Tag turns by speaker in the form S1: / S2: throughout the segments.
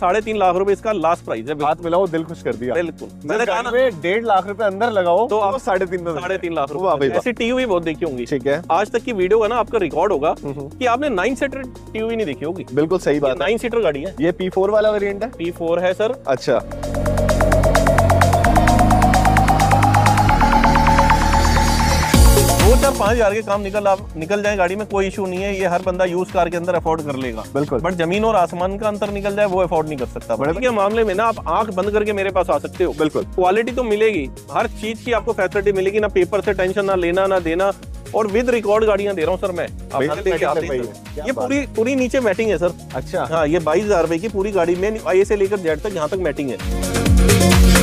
S1: साढ़े तीन लाख रुपए इसका लास्ट प्राइस है हाथ मिलाओ दिल खुश कर दिया बिल्कुल मैंने कहा डेढ़ लाख रुपए अंदर लगाओ तो, तो आप साढ़े तीन साढ़े तीन लाख रुपए ऐसी टीवी बहुत देखी होंगी ठीक है आज तक की वीडियो का ना आपका रिकॉर्ड होगा हम्म। कि आपने नाइन सीटर टीवी नहीं देखी होगी बिल्कुल सही बात नाइन सीटर गाड़ी है ये पी वाला वेरियंट है पी है सर अच्छा चार पाँच हजार के काम निकल आप निकल जाए गाड़ी में कोई इशू नहीं है ये हर बंदा यूज कार के अंदर अफोर्ड कर लेगा बिल्कुल बट जमीन और आसमान का अंतर निकल जाए वो अफोर्ड नहीं कर सकता बड़े के मामले में ना आप आंख बंद करके मेरे पास आ सकते हो बिल्कुल क्वालिटी तो मिलेगी हर चीज की आपको फैसिलिटी मिलेगी ना पेपर से टेंशन ना लेना ना देना और विद रिकॉर्ड गाड़ियां दे रहा हूँ सर मैं ये पूरी पूरी नीचे मैटिंग है सर अच्छा हाँ ये बाईस हजार रुपए की पूरी गाड़ी में आई से लेकर जेड तक यहाँ तक मैटिंग है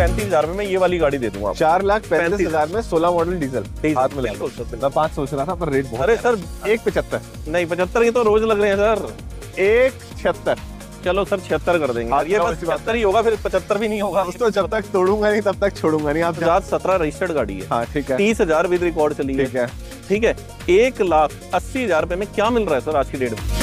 S1: पैंतीस हजार में ये वाली गाड़ी दे दूंगा चार लाख पैंतीस हजार में सोलह मॉडल डीजल हाथ में मैं पाँच सोच रहा था पर रेट बहुत अरे सर एक पचहत्तर नहीं पचहत्तर ये तो रोज लग रहे हैं सर एक छिहत्तर चलो सर छिहत्तर कर देंगे हाँ, ये बस छिहत्तर ही होगा फिर पचहत्तर भी नहीं होगा तो जब तक तोड़ूंगा नहीं तब तक छोड़ूंगा नहीं आप हजार सत्रह रजिस्टर्ड गाड़ी है हाँ, ठीक है तीस हजार विद रिकॉर्ड चली ठीक है ठीक है एक लाख अस्सी हजार रुपए में क्या मिल रहा है सर आज की डेट में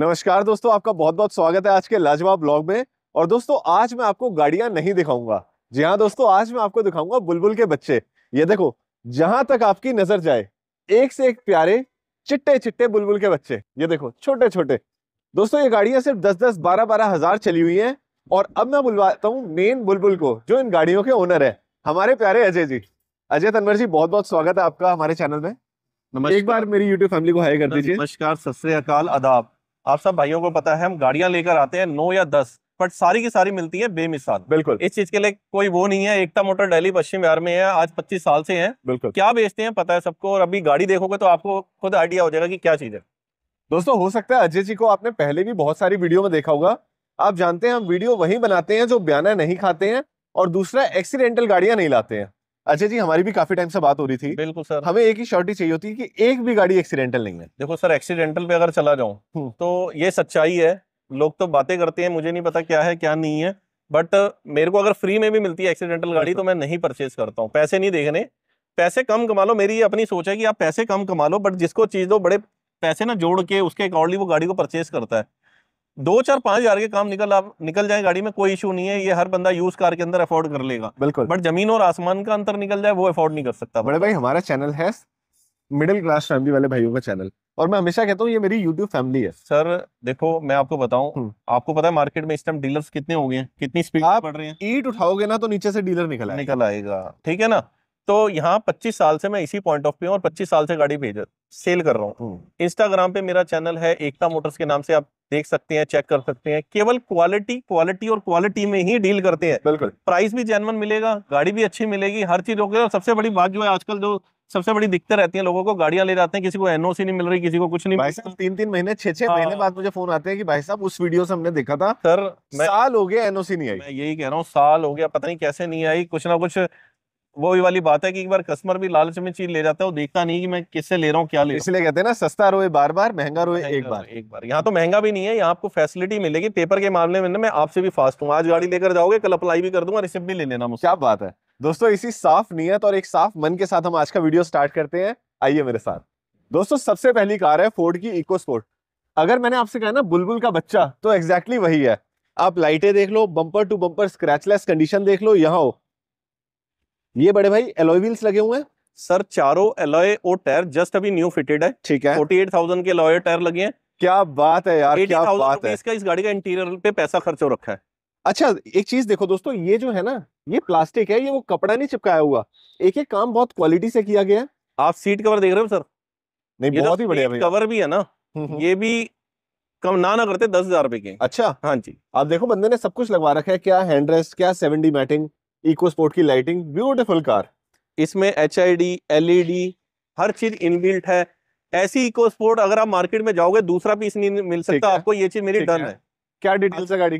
S1: नमस्कार दोस्तों आपका बहुत बहुत स्वागत है आज के लाजवाब ब्लॉग में और दोस्तों आज मैं आपको गाड़ियां नहीं दिखाऊंगा जी हाँ दोस्तों आज मैं आपको दिखाऊंगा बुलबुल के बच्चे ये देखो जहां तक आपकी नजर जाए एक से एक प्यारे चिट्टे चिट्टे बुलबुल के बच्चे ये देखो छोटे छोटे दोस्तों ये गाड़ियां सिर्फ दस दस बारह बारह हजार चली हुई है और अब मैं बुलवाता हूँ मेन बुलबुल को जो इन गाड़ियों के ओनर है हमारे प्यारे अजय जी अजय तनवर जी बहुत बहुत स्वागत है आपका हमारे चैनल में एक बार मेरी यूट्यूब फैमिली को हाई कर दीजिए नमस्कार सत्या अदाब आप सब भाइयों को पता है हम गाड़ियां लेकर आते हैं नौ या दस बट सारी की सारी मिलती है बेमिसाल बिल्कुल इस चीज के लिए कोई वो नहीं है एकता मोटर डेली पश्चिम बिहार में है आज 25 साल से है बिल्कुल क्या बेचते हैं पता है सबको और अभी गाड़ी देखोगे तो आपको खुद आइडिया हो जाएगा कि क्या चीज है दोस्तों हो सकता है अजय जी को आपने पहले भी बहुत सारी वीडियो में देखा होगा आप जानते हैं हम वीडियो वही बनाते हैं जो बयाना नहीं खाते हैं और दूसरा एक्सीडेंटल गाड़ियां नहीं लाते हैं अच्छा जी हमारी भी काफी टाइम से बात हो रही थी बिल्कुल सर हमें एक ही शॉर्टी चाहिए होती है कि एक भी गाड़ी एक्सीडेंटल नहीं है देखो सर एक्सीडेंटल पे अगर चला जाऊं हम्म। तो ये सच्चाई है लोग तो बातें करते हैं मुझे नहीं पता क्या है क्या नहीं है बट मेरे को अगर फ्री में भी मिलती है एक्सीडेंटल गाड़ी तो मैं नहीं परचेज करता हूँ पैसे नहीं देखने पैसे कम कमा लो मेरी ये अपनी सोच है कि आप पैसे कम कमा लो बट जिसको चीज दो बड़े पैसे ना जोड़ के उसके अकॉर्डली वो गाड़ी को परचेज करता है दो चार पांच हजार के काम निकल आप निकल जाए गाड़ी में कोई इशू नहीं है ये हर बंदा यूज कार के अंदर अफोर्ड कर लेगा बिल्कुल बट जमीन और आसमान का अंतर निकल जाए वो अफोर्ड नहीं कर सकता बड़े भाई हमारा चैनल है मिडिल क्लास फैमिली वाले भाइयों का चैनल और मैं हमेशा कहता हूँ ये मेरी यूट्यूब फैमिली है सर देखो मैं आपको बताऊँ हम्म। आपको पता है मार्केट में इस टाइम डीलर्स कितने हो गए कितनी स्पीड बढ़ रहे हैं ईट उठाओगे ना तो नीचे से डीलर निकल निकल आएगा ठीक है ना तो यहाँ 25 साल से मैं इसी पॉइंट ऑफ व्यू और 25 साल से गाड़ी भेज सेल कर रहा हूँ इंस्टाग्राम हम्म। पे मेरा चैनल है एकता मोटर्स के नाम से आप देख सकते हैं चेक कर सकते हैं केवल क्वालिटी क्वालिटी और क्वालिटी में ही डील करते हैं बिल्कुल प्राइस भी जेनवन मिलेगा गाड़ी भी अच्छी मिलेगी हर चीज होगी और सबसे बड़ी बात जो है आजकल जो सबसे बड़ी दिक्कत रहती है लोगों को गाड़ियां ले जाते हैं किसी को एनओसी नहीं मिल रही किसी को कुछ नहीं भाई साहब तीन तीन महीने छह छह हाँ। महीने बाद मुझे फोन आते हैं कि भाई साहब उस वीडियो से हमने देखा था सर मैं, साल हो गया एनओसी नहीं आई मैं यही कह रहा हूँ साल हो गया पता नहीं कैसे नहीं आई कुछ ना कुछ वो वाली बात है कि एक बार कस्टमर भी लालच में चीज ले जाता है वो देखता नहीं कि मैं किससे ले रहा हूँ क्या ले इसलिए कहते हैं ना सस्ता रोए बार बार महंगा रोए एक बार एक बार यहाँ तो महंगा भी नहीं है यहाँ आपको फैसिलिटी मिलेगी पेपर के मामले में ना मैं आपसे भी फास्ट हूँ आज गाड़ी लेकर जाओगे कल अप्लाई भी कर दूंगा रिसिप्ट भी ले लेना मुझे क्या बात है दोस्तों इसी साफ नीयत और एक साफ मन के साथ हम आज का वीडियो स्टार्ट करते हैं आइए मेरे साथ दोस्तों सबसे पहली कार है फोर्ड की इको स्पोर्ट अगर मैंने आपसे कहा ना बुलबुल का बच्चा तो एग्जैक्टली वही है आप लाइटें देख लो bumper to bumper scratchless condition देख लो यहाँ हो ये बड़े भाई एलोई व्हील्स लगे हुए हैं सर चारों एलोय और टायर जस्ट अभी न्यू फिटेड है ठीक है फोर्टी एट थाउजेंड के एलोय टायर लगे हैं क्या बात है यार क्या बात है इसका इस गाड़ी का इंटीरियर पे पैसा खर्च हो रखा है अच्छा एक चीज देखो दोस्तों ये जो है ना ये प्लास्टिक है ये वो कपड़ा नहीं चिपकाया हुआ एक एक काम बहुत क्वालिटी से किया गया है आप सीट कवर देख रहे हो सर नहीं बहुत ही बढ़िया कवर भी है ना हम्म, हम्म। ये भी कम ना ना करते दस हजार रुपए के अच्छा हाँ जी आप देखो बंदे ने सब कुछ लगवा रखा है क्या हैंड रेस्ट क्या सेवन मैटिंग इको स्पोर्ट की लाइटिंग ब्यूटीफुल कार इसमें एच एलईडी e हर चीज इनबिल्ट है ऐसी इको स्पोर्ट अगर आप मार्केट में जाओगे दूसरा पीस नहीं मिल सकता आपको ये चीज मेरी डन है क्या डिटेल्स है गाड़ी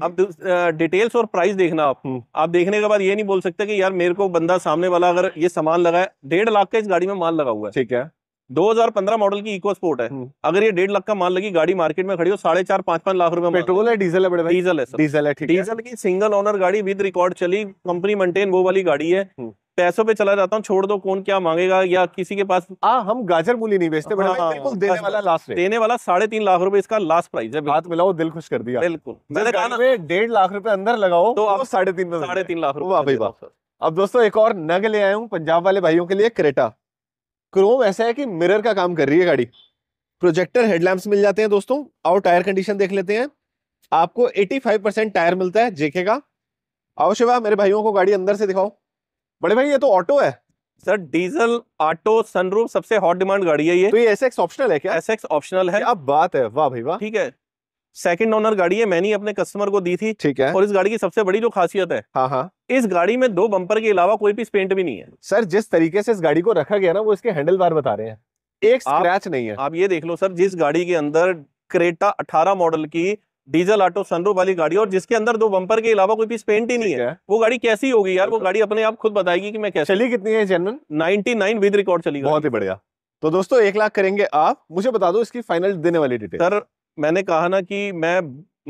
S1: डिटेल्स और प्राइस देखना आप हम्म। आप देखने के बाद ये नहीं बोल सकते कि यार मेरे को बंदा सामने वाला अगर ये सामान लगा है डेढ़ लाख का इस गाड़ी में माल लगा हुआ है ठीक है 2015 मॉडल की इको स्पोर्ट है हम्म। अगर ये डेढ़ लाख का माल लगी गाड़ी मार्केट में खड़ी हो साढ़े चार पांच पांच लाख रुपए पेट्रोल है डीजल है बड़े भाई डीजल है डीजल है डीजल की सिंगल ओनर गाड़ी विद रिकॉर्ड चली कंपनी मेंटेन वो वाली गाड़ी है हम्म। पैसों पे चला जाता हूँ छोड़ दो कौन क्या मांगेगा या किसी के पास आ, हम गाजर मूली नहीं बेचते हाँ, देने वाला लास्ट देने वाला साढ़े तीन लाख रुपए इसका लास्ट प्राइस है हाथ मिलाओ दिल खुश कर दिया बिल्कुल मैंने कहा डेढ़ लाख रुपए अंदर लगाओ तो आप साढ़े तीन साढ़े तीन लाख रुपए अब दोस्तों एक और नग ले आया हूँ पंजाब वाले भाइयों के लिए क्रेटा क्रोम ऐसा है कि मिरर का काम कर रही है गाड़ी प्रोजेक्टर हेडलैम्प मिल जाते हैं दोस्तों और टायर कंडीशन देख लेते हैं आपको 85 परसेंट टायर मिलता है जेके का आओ शिवा मेरे भाइयों को गाड़ी अंदर से दिखाओ बड़े भाई ये तो ऑटो है सर डीजल ऑटो सनरूफ सबसे हॉट डिमांड गाड़ी है ये तो ये एसएक्स ऑप्शनल है क्या एसएक्स ऑप्शनल है अब बात है वाह भाई वाह ठीक है सेकंड ओनर गाड़ी है मैंने अपने कस्टमर को दी थी ठीक है और इस गाड़ी की सबसे बड़ी जो खासियत है हाँ हाँ इस गाड़ी में दो बंपर के अलावा कोई भी पेंट भी नहीं है सर जिस तरीके से इस गाड़ी को रखा गया ना वो इसके हैंडल बार बता रहे हैं एक स्क्रैच नहीं है आप ये देख लो सर जिस गाड़ी के अंदर क्रेटा अठारह मॉडल की डीजल ऑटो सनरूफ वाली गाड़ी और जिसके अंदर दो बंपर के अलावा कोई पीस पेंट ही नहीं है।, है वो गाड़ी कैसी होगी यार वो गाड़ी अपने आप खुद बताएगी कि मैं कैसे चली कितनी है जनरल 99 विद रिकॉर्ड चली बहुत ही बढ़िया तो दोस्तों एक लाख करेंगे आप मुझे बता दो इसकी फाइनल देने वाली डिटेल सर मैंने कहा ना कि मैं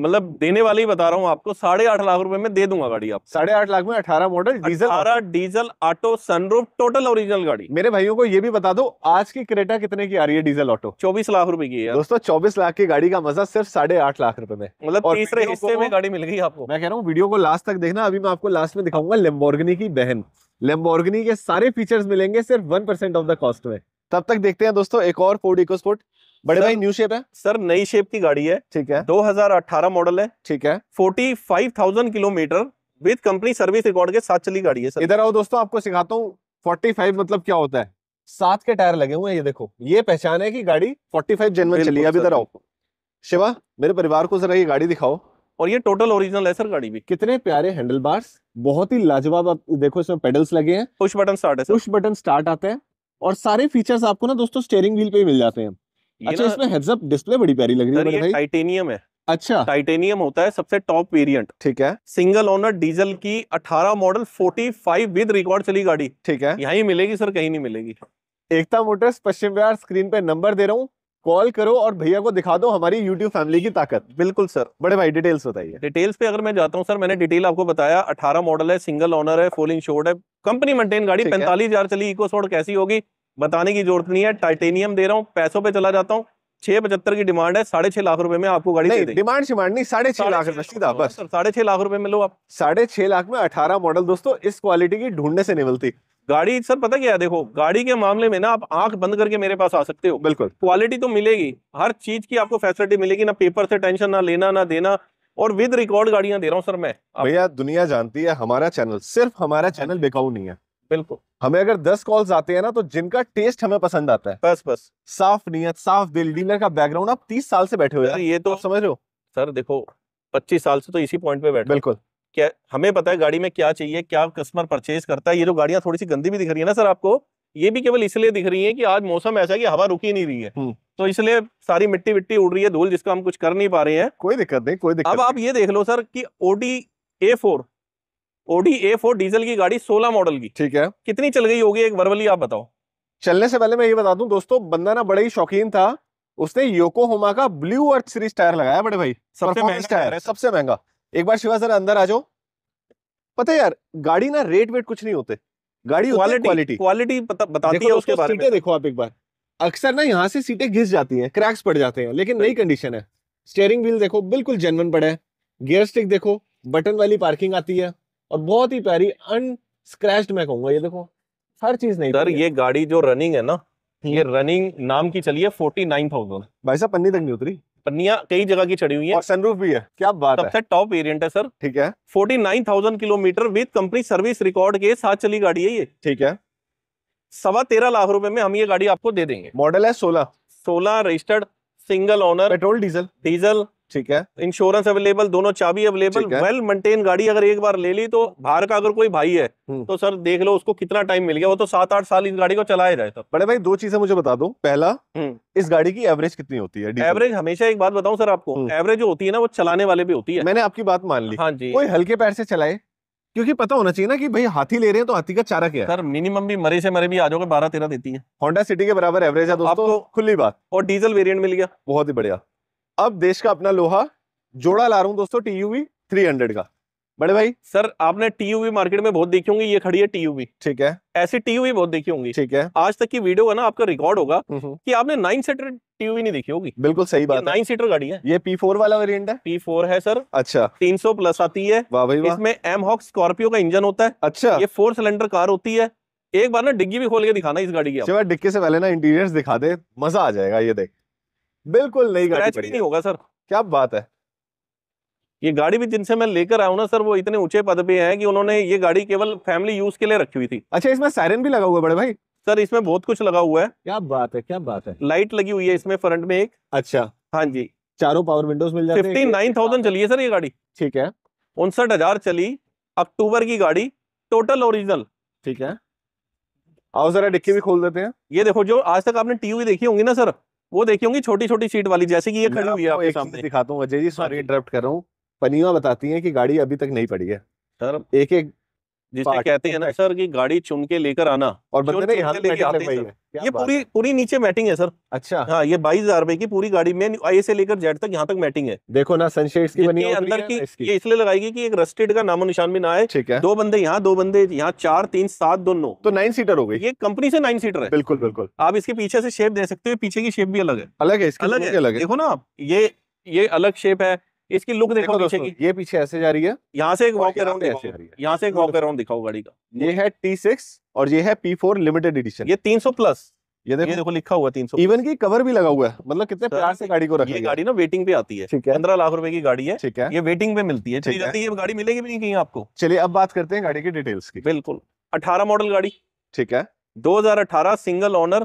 S1: मतलब देने वाले ही बता रहा हूँ आपको साढ़े आठ लाख रुपए में दे दूंगा गाड़ी आप साढ़े आठ लाख में अठारह मॉडल डीजल अठारह diesel auto sunroof total original गाड़ी मेरे भाइयों को ये भी बता दो आज की क्रेटा कितने की आ रही है डीजल ऑटो चौबीस लाख रुपए की है दोस्तों चौबीस लाख की गाड़ी का मजा सिर्फ साढ़े आठ लाख रुपए में मतलब तीसरे हिस्से में गाड़ी मिल गई आपको मैं कह रहा हूँ वीडियो को लास्ट तक देखना अभी मैं आपको लास्ट में दिखाऊंगा लेम्बोर्गनी की बहन लेम्बोर्गनी के सारे फीचर्स मिलेंगे सिर्फ one percent of the cost में तब तक देखते हैं दोस्तों एक और फोर्ड स्पोर्ट बड़े भाई न्यू शेप है सर नई शेप की गाड़ी है ठीक है 2018 मॉडल है ठीक है 45,000 kilometre with company service record के साथ चली गाड़ी है सर इधर आओ दोस्तों आपको सिखाता हूँ 45 मतलब क्या होता है सात के टायर लगे हुए हैं ये देखो ये पहचान है कि गाड़ी 45 जनवरी चली है अभी इधर आओ शिवा मेरे परिवार को जरा ये गाड़ी दिखाओ और ये टोटल ओरिजिनल है सर गाड़ी भी कितने प्यारे हैंडल बार्स बहुत ही लाजवाब आप देखो इसमें पेडल्स लगे हैं पुश बटन स्टार्ट है पुश बटन स्टार्ट आते हैं और सारे फीचर्स आपको ना दोस्तों स्टेयरिंग व्हील पे ही मिल जाते हैं अच्छा इसमें हेड्स अप डिस्प्ले बड़ी प्यारी लग रही है टाइटेनियम है अच्छा टाइटेनियम होता है सबसे टॉप वेरिएंट ठीक है सिंगल ओनर डीजल की 18 मॉडल 45 विद रिकॉर्ड चली गाड़ी ठीक है यहाँ मिलेगी सर कहीं नहीं मिलेगी एकता मोटर्स पश्चिम बिहार स्क्रीन पे नंबर दे रहा हूँ कॉल करो और भैया को दिखा दो हमारी यूट्यूब फैमिली की ताकत बिल्कुल सर बड़े भाई डिटेल्स बताइए डिटेल्स पे अगर मैं जाता हूँ सर मैंने डिटेल आपको बताया 18 मॉडल है सिंगल ओनर है फुल इंश्योर्ड है कंपनी मेंटेन गाड़ी पैंतालीस हजार चली इको सोड कैसी होगी बताने की जरूरत नहीं है टाइटेनियम दे रहा हूँ पैसों पे चला जाता हूँ छह पचहत्तर की डिमांड है साढ़े छह लाख रुपए में आपको गाड़ी डिमांड शिमांड नहीं साढ़े छह लाख रुपए सीधा बस साढ़े छह लाख रुपए में लो आप साढ़े छह लाख में अठारह मॉडल दोस्तों इस क्वालिटी की ढूंढने से नहीं मिलती गाड़ी सर पता क्या है देखो गाड़ी के मामले में ना आप आंख बंद करके मेरे पास आ सकते हो बिल्कुल क्वालिटी तो मिलेगी हर चीज की आपको फैसिलिटी मिलेगी ना पेपर से टेंशन ना लेना ना देना और विद रिकॉर्ड गाड़ियां दे रहा हूँ सर मैं भैया दुनिया जानती है हमारा चैनल सिर्फ हमारा चैनल हाँ। बेकाऊ नहीं है बिल्कुल हमें अगर दस कॉल्स आते हैं ना तो जिनका टेस्ट हमें पसंद आता है बस बस साफ नियत साफ दिल डीलर का बैकग्राउंड आप तीस साल से बैठे हुए ये तो आप समझ रहे हो सर देखो पच्चीस साल से तो इसी पॉइंट पे बैठे बिल्कुल क्या हमें पता है गाड़ी में क्या चाहिए क्या कस्टमर परचेज करता है ये जो गाड़ियां थोड़ी सी गंदी भी दिख रही है ना सर आपको ये भी केवल इसलिए दिख रही है कि आज मौसम ऐसा है कि हवा रुकी नहीं रही है हम्म। तो इसलिए सारी मिट्टी विट्टी उड़ रही है धूल जिसका हम कुछ कर नहीं पा रहे हैं कोई दिक्कत नहीं कोई दिक्कत अब आप ये देख लो सर की Audi A four Audi A four diesel की गाड़ी सोलह मॉडल की ठीक है कितनी चल गई होगी एक वर्वली आप बताओ चलने से पहले मैं ये बता दूं दोस्तों बंदा ना बड़ा ही शौकीन था उसने योकोहोमा का ब्लू अर्थ सीरीज टायर लगाया बड़े भाई सबसे महंगा टायर है सबसे महंगा एक बार शिवा सर अंदर आ जाओ पता है यार गाड़ी ना रेट वेट कुछ नहीं होते गाड़ी क्वालिटी क्वालिटी बताती है उसके बारे में देखो आप एक बार अक्सर ना यहाँ से सीटें घिस जाती हैं क्रैक्स पड़ जाते हैं लेकिन नई कंडीशन है स्टेयरिंग व्हील देखो बिल्कुल जेनवन पड़े गियर स्टिक देखो बटन वाली पार्किंग आती है और बहुत ही प्यारी अनस्क्रैच्ड मैं कहूंगा ये देखो हर चीज नहीं सर ये गाड़ी जो रनिंग है ना हम्म। ये रनिंग नाम की चली है फोर्टी नाइन थाउजेंड भाई साहब पन्नी तक नहीं उतरी पन्निया कई जगह की चढ़ी हुई है और सनरूफ भी है क्या बात सबसे टॉप वेरियंट है सर ठीक है forty nine thousand kilometre with company service record के साथ चली गाड़ी है ये ठीक है सवा तेरह लाख रुपए में हम ये गाड़ी आपको दे देंगे मॉडल है सोलह सोलह registered single owner petrol diesel diesel ठीक है इंश्योरेंस अवेलेबल दोनों चाबी अवेलेबल वेल मेंटेन गाड़ी अगर एक बार ले ली तो बाहर का अगर कोई भाई है हम्म। तो सर देख लो उसको कितना टाइम मिल गया वो तो सात आठ साल इस गाड़ी को चलाया जाए तो बड़े भाई दो चीजें मुझे बता दो पहला हम्म। इस गाड़ी की एवरेज कितनी होती है एवरेज हमेशा एक बात बताऊं सर आपको एवरेज हम्म। जो होती है ना वो चलाने वाले भी होती है मैंने आपकी बात मान ली हाँ जी कोई हल्के पैर से चलाए क्योंकि पता होना चाहिए ना कि भाई हाथी ले रहे हैं तो हाथी का चारा क्या है सर मिनिमम भी मरे से मरे भी आ जाओगे बारह तेरह देती है होंडा सिटी के बराबर एवरेज है तो दोस्तों खुली बात और डीजल वेरिएंट मिल गया बहुत ही बढ़िया अब देश का अपना लोहा जोड़ा ला रहा हूँ दोस्तों टीयूवी यू थ्री हंड्रेड का बड़े भाई सर आपने टीयूवी मार्केट में बहुत देखी होंगी ये खड़ी है टीयूवी ठीक है ऐसी टीयूवी बहुत देखी होंगी ठीक है आज तक की वीडियो का ना आपका रिकॉर्ड होगा हम्म। कि आपने नाइन सीटर टीयूवी नहीं देखी होगी बिल्कुल सही बात नाइन सीटर गाड़ी है ये पी फोर वाला वेरियंट है पी फोर है सर अच्छा तीन सौ प्लस आती है इसमें एम हॉक स्कॉर्पियो का इंजन होता है अच्छा ये फोर सिलेंडर कार होती है एक बार ना डिग्गी भी खोल के दिखाना इस गाड़ी की डिग्गी से पहले ना इंटीरियर दिखा दे मजा आ जाएगा ये देख बिल्कुल नहीं गाड़ी भी नहीं होगा सर क्या बात है ये गाड़ी भी जिनसे मैं लेकर आऊ ना सर वो इतने ऊंचे पद पे है कि उन्होंने ये गाड़ी केवल फैमिली यूज के लिए रखी हुई थी अच्छा इसमें सायरन भी लगा हुआ बड़े भाई सर इसमें बहुत कुछ लगा हुआ है क्या बात है क्या बात है लाइट लगी हुई है इसमें फ्रंट में एक अच्छा हाँ जी चारों पावर विंडोज मिल जाते फिफ्टी नाइन थाउजेंड चलिए सर ये गाड़ी ठीक है उनसठ हजार चली अक्टूबर की गाड़ी टोटल ओरिजिनल ठीक है आओ जरा डिक्की भी खोल देते हैं ये देखो जो आज तक आपने टीवी देखी होंगी ना सर वो देखी होंगी छोटी छोटी सीट वाली जैसे कि ये खड़ी हुई है आपके सामने दिखाता हूँ अजय जी सॉरी हाँ इंटरप्ट कर रहा हूँ पनिया बताती है कि गाड़ी अभी तक नहीं पड़ी है सर एक एक जिसे कहते हैं ना सर कि गाड़ी चुन के लेकर आना और बंदे ने यहाँ लेके आते हैं ये पूरी पूरी नीचे मैटिंग है सर अच्छा हाँ ये बाईस हजार रुपए की पूरी गाड़ी में आई से लेकर जेड तक यहाँ तक मैटिंग है देखो ना सनशेड्स की बनी अंदर की ये इसलिए लगाएगी कि एक रस्टेड का नामो निशान भी ना आए ठीक है दो बंदे यहाँ दो बंदे यहाँ चार तीन सात दो नौ तो नाइन सीटर हो गई ये कंपनी से नाइन सीटर है बिल्कुल बिल्कुल आप इसके पीछे से शेप दे सकते हो पीछे की शेप भी अलग है अलग है अलग है देखो ना आप ये ये अलग शेप है इसकी लुक देखो, पीछे की ये पीछे ऐसे जा रही है यहाँ से एक वॉक अराउंड यहाँ से एक वॉक अराउंड दिखाओ गाड़ी का ये है टी सिक्स और ये है पी फोर लिमिटेड एडिशन ये तीन सौ प्लस ये देखो, ये देखो लिखा हुआ तीन सौ इवन की कवर भी लगा हुआ है मतलब कितने प्यार से गाड़ी को रखा ये गाड़ी ना वेटिंग पे आती है ठीक है पंद्रह लाख रुपए की गाड़ी है ठीक है ये वेटिंग पे मिलती है ठीक है ये गाड़ी मिलेगी भी नहीं कहीं आपको चलिए अब बात करते हैं गाड़ी की डिटेल्स की बिल्कुल अठारह मॉडल गाड़ी ठीक है 2018 single owner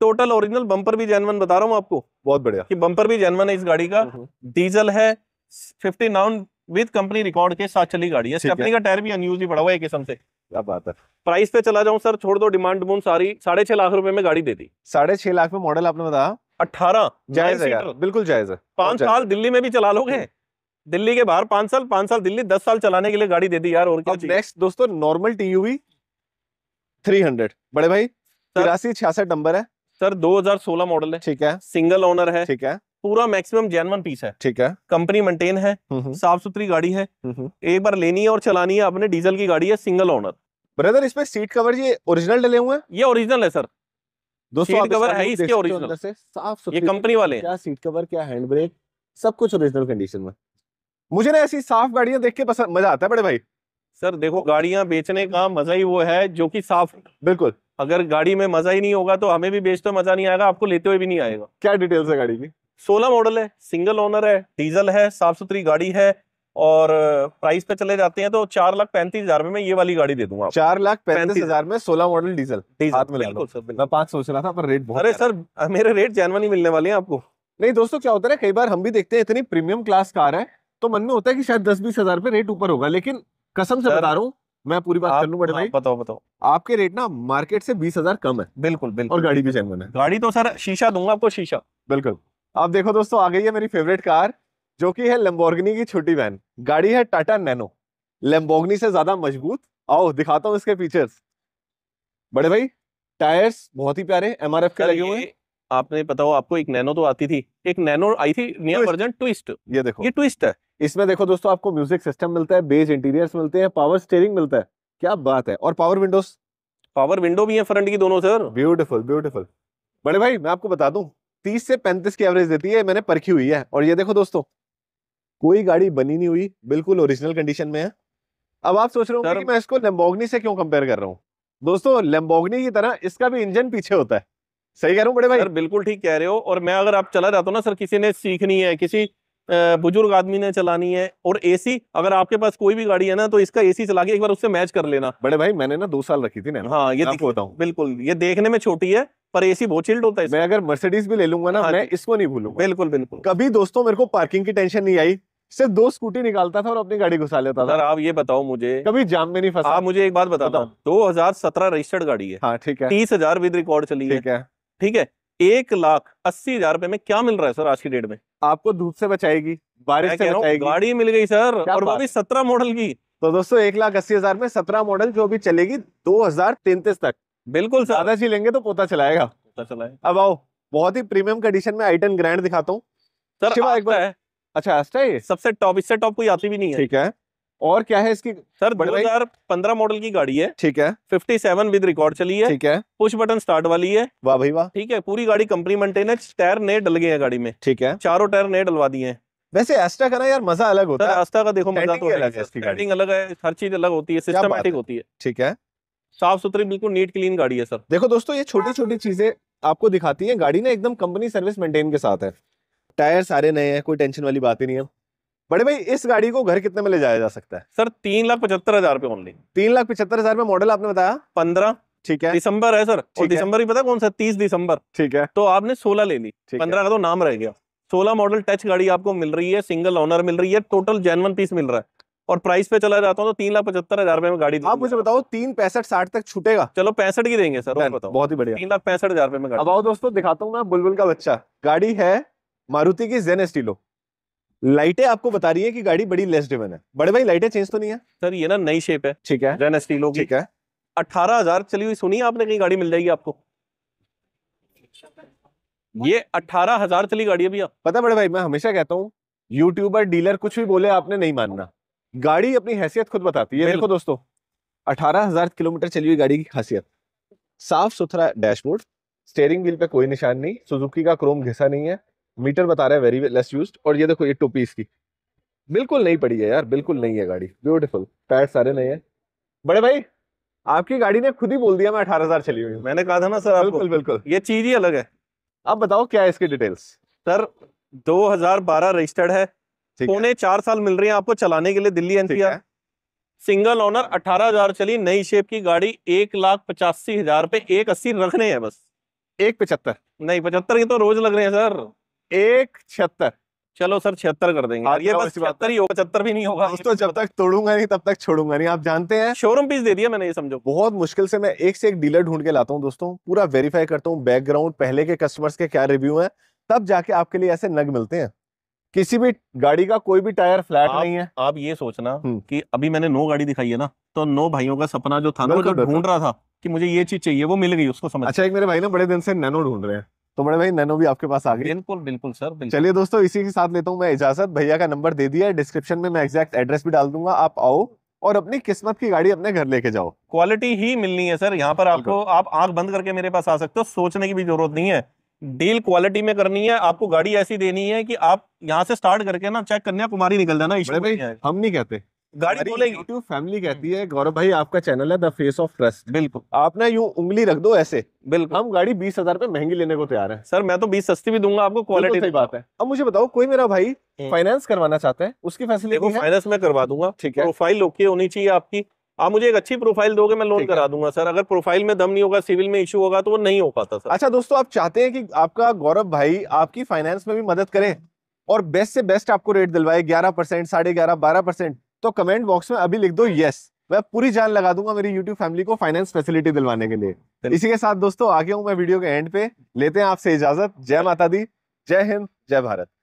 S1: total original bumper भी जैनवन बता रहा हूँ आपको बहुत बढ़िया कि बम्पर भी जैनवन है इस गाड़ी का डीजल हम्म। है fifty nine with company record के साथ चली गाड़ी है कंपनी का टायर भी अनयूज ही पड़ा हुआ है किस्म से क्या बात है प्राइस पे चला जाऊं सर छोड़ दो डिमांड सारी साढ़े छह लाख रुपए में गाड़ी दे दी साढ़े छह लाख में मॉडल आपने बताया अठारह जायज है बिल्कुल जायज है पांच अच्छा। साल दिल्ली में भी चला लोगे दिल्ली के बाहर पांच साल पांच साल दिल्ली दस साल चलाने के लिए गाड़ी दे दी यार और क्या नेक्स्ट दोस्तों नॉर्मल टीयूवी थ्री हंड्रेड बड़े भाई तिरासी छियासठ नंबर है सर 2016 मॉडल है ठीक है सिंगल ओनर है ठीक है पूरा मैक्सिमम जेनवन पीस है ठीक है कंपनी मेंटेन है हम्म, हम्म। साफ सुथरी गाड़ी है हम्म, एक बार लेनी है और चलानी है अपने डीजल की गाड़ी है सिंगल ओनर ब्रदर इसमें सीट कवर ये ओरिजिनल डले हुए हैं ये ओरिजिनल है सर सीट कवर है इसके ओरिजिनल से साफ ये कंपनी वाले क्या सीट कवर क्या हैंड ब्रेक सब कुछ ओरिजिनल कंडीशन में मुझे ना ऐसी साफ गाड़ियां देख के पसंद मजा आता है बड़े भाई सर देखो गाड़ियां बेचने का मजा ही वो है जो कि साफ बिल्कुल अगर गाड़ी में मजा ही नहीं होगा तो हमें भी बेचते मजा नहीं आएगा आपको लेते हुए भी नहीं आएगा क्या डिटेल्स है गाड़ी की सोलह मॉडल है सिंगल ओनर है डीजल है साफ सुथरी गाड़ी है और प्राइस पे चले जाते हैं तो चार लाख पैंतीस हजार में मैं ये वाली गाड़ी दे दूंगा चार लाख पैंतीस हजार में सोलह मॉडल डीजल मैं पांच सोच रहा था पर रेट बहुत अरे सर मेरे रेट जैनवन ही मिलने वाले हैं आपको नहीं दोस्तों क्या होता है कई बार हम भी देखते हैं इतनी प्रीमियम क्लास कार है तो मन में होता है कि शायद दस बीस हजार पे रेट ऊपर होगा लेकिन कसम से बता रहा हूँ मैं पूरी बात कर लू बड़े भाई बताओ बताओ आपके रेट ना मार्केट से बीस हजार कम है बिल्कुल बिल्कुल और गाड़ी भी जैनवन है गाड़ी तो सर शीशा दूंगा आपको शीशा बिल्कुल आप देखो दोस्तों आ गई है मेरी फेवरेट कार जो कि है लेम्बोर्गनी की छोटी वैन गाड़ी है टाटा नैनो लेम्बोर्गनी से ज्यादा मजबूत आओ दिखाता हूँ इसके फीचर्स बड़े भाई टायर्स बहुत ही प्यारे एम के लगे हुए आपने पता हो आपको एक नैनो तो आती थी एक नैनो आई थी नया वर्जन ट्विस्ट ये देखो ये ट्विस्ट है इसमें देखो दोस्तों आपको म्यूजिक सिस्टम मिलता है बेस इंटीरियर्स मिलते हैं पावर स्टेयरिंग मिलता है क्या बात है और पावर विंडोज पावर विंडो भी है फ्रंट की दोनों सर ब्यूटीफुल ब्यूटीफुल बड़े भाई मैं आपको बता दूं तीस से पैंतीस की एवरेज देती है मैंने परखी हुई है और ये देखो दोस्तों कोई गाड़ी बनी नहीं हुई बिल्कुल ओरिजिनल कंडीशन में है अब आप सोच रहे हो मैं इसको लेम्बोगनी से क्यों कंपेयर कर रहा हूँ दोस्तों लेम्बोगनी की तरह इसका भी इंजन पीछे होता है सही कह रहा हूँ बड़े भाई सर बिल्कुल ठीक कह रहे हो और मैं अगर आप चला जाता हूँ ना सर किसी ने सीखनी है किसी बुजुर्ग आदमी ने चलानी है और एसी अगर आपके पास कोई भी गाड़ी है ना तो इसका एसी चला के एक बार उससे मैच कर लेना बड़े भाई मैंने ना दो साल रखी थी ना हाँ ये बताऊँ बिल्कुल ये देखने में छोटी है पर एसी बहुत चिल्ड होता है मैं अगर मर्सिडीज भी ले लूंगा ना हाँ मैं इसको नहीं भूलूंगा बिल्कुल बिल्कुल कभी दोस्तों मेरे को पार्किंग की टेंशन नहीं आई सिर्फ दो स्कूटी निकालता था और अपनी गाड़ी घुसा लेता था सर आप ये बताओ मुझे कभी जाम में नहीं फंसा आप मुझे एक बात बता हूँ दो हजार सत्रह रजिस्टर्ड गाड़ी है हाँ, ठीक है तीस हजार विद रिकॉर्ड चली ठीक है ठीक है एक लाख अस्सी हजार रुपए में क्या मिल रहा है सर आज की डेट में आपको धूप से बचाएगी बारिश से बचाएगी गाड़ी मिल गई सर और वो भी सत्रह मॉडल की तो दोस्तों एक लाख अस्सी हजार में सत्रह मॉडल जो भी चलेगी दो हजार तक बिल्कुल सादा सी लेंगे तो पोता चलाएगा पोता चलाएगा अब आओ बहुत ही प्रीमियम कंडीशन में आइटन ग्रैंड दिखाता हूँ सर शिवा एक बार है अच्छा आस्ता है सबसे टॉप इससे टॉप कोई आती भी नहीं है ठीक है और क्या है इसकी सर दो हजार पंद्रह मॉडल की गाड़ी है ठीक है फिफ्टी सेवन विद रिकॉर्ड चली है ठीक है पुश बटन स्टार्ट वाली है वाह भाई वाह ठीक है पूरी गाड़ी कंपनी है टायर नए डल गए हैं गाड़ी में ठीक है चारों टायर नए डलवा दिए हैं वैसे एस्टा का ना यार मजा अलग होता है एस्टा का देखो मजा तो अलग है हर चीज अलग होती है सिस्टमेटिक होती है ठीक है साफ सुथरी बिल्कुल नीट क्लीन गाड़ी है सर देखो दोस्तों ये छोटी छोटी चीजें आपको दिखाती है गाड़ी ना एकदम कंपनी सर्विस मेंटेन के साथ है टायर सारे नए हैं कोई टेंशन वाली बात ही नहीं है बड़े भाई इस गाड़ी को घर कितने में ले जाया जा सकता है सर तीन लाख पचहत्तर हजार रुपए ओनली तीन लाख पचहत्तर हजार में मॉडल आपने बताया पंद्रह ठीक है दिसंबर है सर और दिसंबर ही पता कौन सा तीस दिसंबर ठीक है तो आपने सोलह ले ली पंद्रह का तो नाम रह गया सोलह मॉडल टच गाड़ी आपको मिल रही है सिंगल ऑनर मिल रही है टोटल जेनवन पीस मिल रहा है और प्राइस पे चला जाता हूँ तो तीन लाख पचहत्तर हजार रुपए में गाड़ी आप मुझे बताओ तीन पैंसठ साठ तक छूटेगा चलो पैंसठ की देंगे सर बताओ बहुत ही बढ़िया तीन लाख पैंसठ हजार रुपए में गाड़ी अब आओ दोस्तों दिखाता हूँ मैं बुलबुल का बच्चा गाड़ी है मारुति की जेन स्टीलो लाइटें आपको बता रही है कि गाड़ी बड़ी लेस ड्रिवन है बड़े भाई लाइटें चेंज तो नहीं है सर ये ना नई शेप है ठीक है जेन स्टीलो ठीक है अठारह हजार चली हुई सुनी आपने कहीं गाड़ी मिल जाएगी आपको ये अठारह हजार चली गाड़ी है भैया पता बड़े भाई मैं हमेशा कहता हूँ यूट्यूबर डीलर कुछ भी बोले आपने नहीं मानना गाड़ी अपनी हैसियत खुद बताती है देखो दोस्तों अठारह हजार किलोमीटर चली हुई गाड़ी की खासियत साफ सुथरा डैशबोर्ड स्टेयरिंग व्हील पे कोई निशान नहीं सुजुकी का क्रोम घिसा नहीं है मीटर बता रहा है वेरी लेस यूज्ड और ये देखो ये टोपी इसकी बिल्कुल नहीं पड़ी है यार बिल्कुल नहीं है गाड़ी ब्यूटीफुल पैड सारे नहीं है बड़े भाई आपकी गाड़ी ने खुद ही बोल दिया मैं अठारह हजार चली हुई मैंने कहा था ना सर बिल्कुल बिल्कुल ये चीज ही अलग है अब बताओ क्या है इसकी डिटेल्स सर 2012 रजिस्टर्ड है पौने चार साल मिल रही है आपको चलाने के लिए दिल्ली एनसीआर सिंगल ओनर अठारह हजार चली नई शेप की गाड़ी एक लाख पचासी हजार पे एक अस्सी रखने हैं बस एक पचहत्तर नहीं पचहत्तर के तो रोज लग रहे हैं सर एक छिहत्तर चलो सर छिहत्तर कर देंगे ये बस छिहत्तर ही होगा पचहत्तर भी नहीं होगा तो जब तक तोड़ूंगा नहीं तब तक छोड़ूंगा नहीं आप जानते हैं शोरूम पीस दे दिया मैंने ये समझो बहुत मुश्किल से मैं एक से एक डीलर ढूंढ के लाता हूँ दोस्तों पूरा वेरीफाई करता हूँ बैकग्राउंड पहले के कस्टमर्स के क्या रिव्यू है तब जाके आपके लिए ऐसे नग मिलते हैं किसी भी गाड़ी का कोई भी टायर फ्लैट नहीं है आप ये सोचना हम्म। कि अभी मैंने नो गाड़ी दिखाई है ना तो नो भाइयों का सपना जो था ना जो ढूंढ रहा था कि मुझे ये चीज चाहिए वो मिल गई उसको समझ अच्छा एक मेरे भाई ना बड़े दिन से नैनो ढूंढ रहे हैं तो बड़े भाई नैनो भी आपके पास आ गई बिल्कुल बिल्कुल सर चलिए दोस्तों इसी के साथ लेता हूँ मैं इजाजत भैया का नंबर दे दिया है डिस्क्रिप्शन में मैं एग्जैक्ट एड्रेस भी डाल दूंगा आप आओ और अपनी किस्मत की गाड़ी अपने घर लेके जाओ क्वालिटी ही मिलनी है सर यहाँ पर आपको आप आंख बंद करके मेरे पास आ सकते हो सोचने की भी जरूरत नहीं है डील क्वालिटी में करनी है आपको गाड़ी ऐसी देनी है कि आप यहाँ से स्टार्ट करके ना चाहे कन्याकुमारी निकल जाना हम नहीं कहते गाड़ी बोलेगी यूट्यूब फैमिली कहती हम्म। है गौरव भाई आपका चैनल है द फेस ऑफ ट्रस्ट बिल्कुल आपने यूं उंगली रख दो ऐसे बिल्कुल हम गाड़ी बीस हजार रुपए महंगी लेने को तैयार है सर मैं तो बीस सस्ती भी दूंगा आपको क्वालिटी सही बात है अब मुझे बताओ कोई मेरा भाई फाइनेंस हम्म। करवाना चाहता है उसकी फैसिलिटी फाइनेंस में करवा दूंगा ठीक है प्रोफाइल ओके होनी चाहिए आपकी आप मुझे एक अच्छी प्रोफाइल दोगे मैं लोन करा दूंगा सर अगर प्रोफाइल में दम नहीं होगा सिविल में इशू होगा तो वो नहीं हो पाता सर अच्छा दोस्तों आप चाहते हैं कि आपका गौरव भाई आपकी फाइनेंस में भी मदद करे और बेस्ट से बेस्ट आपको रेट दिलवाए ग्यारह परसेंट साढ़े ग्यारह बारह परसेंट तो कमेंट बॉक्स में अभी लिख दो यस मैं पूरी जान लगा दूंगा मेरी यूट्यूब फैमिली को फाइनेंस फैसिलिटी दिलवाने के लिए इसी के साथ दोस्तों आगे हूँ मैं वीडियो के एंड पे लेते हैं आपसे इजाजत जय माता दी जय हिंद जय भारत